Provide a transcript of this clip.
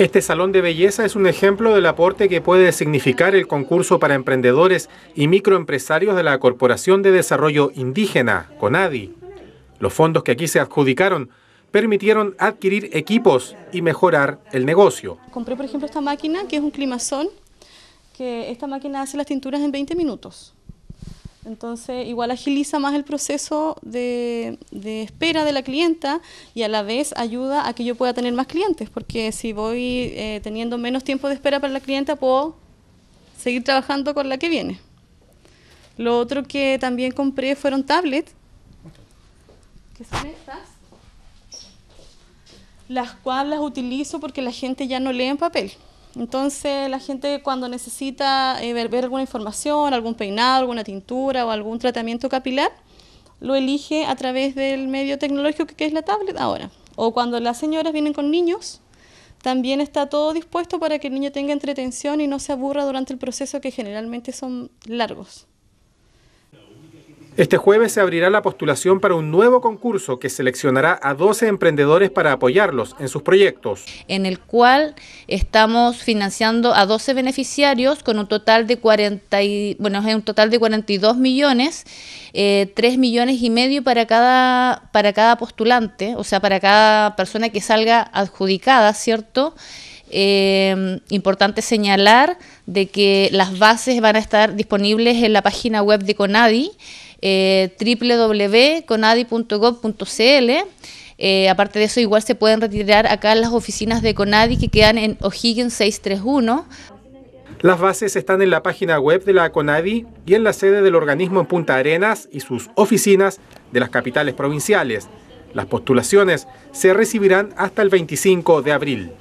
Este salón de belleza es un ejemplo del aporte que puede significar el concurso para emprendedores y microempresarios de la Corporación de Desarrollo Indígena, CONADI. Los fondos que aquí se adjudicaron permitieron adquirir equipos y mejorar el negocio. Compré, por ejemplo, esta máquina, que es un climazón, que esta máquina hace las tinturas en 20 minutos. Entonces, igual agiliza más el proceso de, espera de la clienta y a la vez ayuda a que yo pueda tener más clientes, porque si voy eh, teniendo menos tiempo de espera para la clienta, puedo seguir trabajando con la que viene. Lo otro que también compré fueron tablets, que son estas, las cuales las utilizo porque la gente ya no lee en papel. Entonces la gente cuando necesita eh, ver, alguna información, algún peinado, alguna tintura o algún tratamiento capilar, lo elige a través del medio tecnológico que, que es la tablet ahora. O cuando las señoras vienen con niños, también está todo dispuesto para que el niño tenga entretención y no se aburra durante el proceso que generalmente son largos. Este jueves se abrirá la postulación para un nuevo concurso que seleccionará a 12 emprendedores para apoyarlos en sus proyectos. En el cual estamos financiando a 12 beneficiarios con un total de 40 y, bueno, un total de 42 millones, 3 eh, millones y medio para cada, para cada postulante, o sea, para cada persona que salga adjudicada, ¿cierto? Eh, importante señalar de que las bases van a estar disponibles en la página web de CONADI www.conadi.gov.cl. Eh, aparte de eso, igual se pueden retirar acá las oficinas de Conadi que quedan en O'Higgins 631. Las bases están en la página web de la CONADI y en la sede del organismo en Punta Arenas y sus oficinas de las capitales provinciales. Las postulaciones se recibirán hasta el 25 de abril.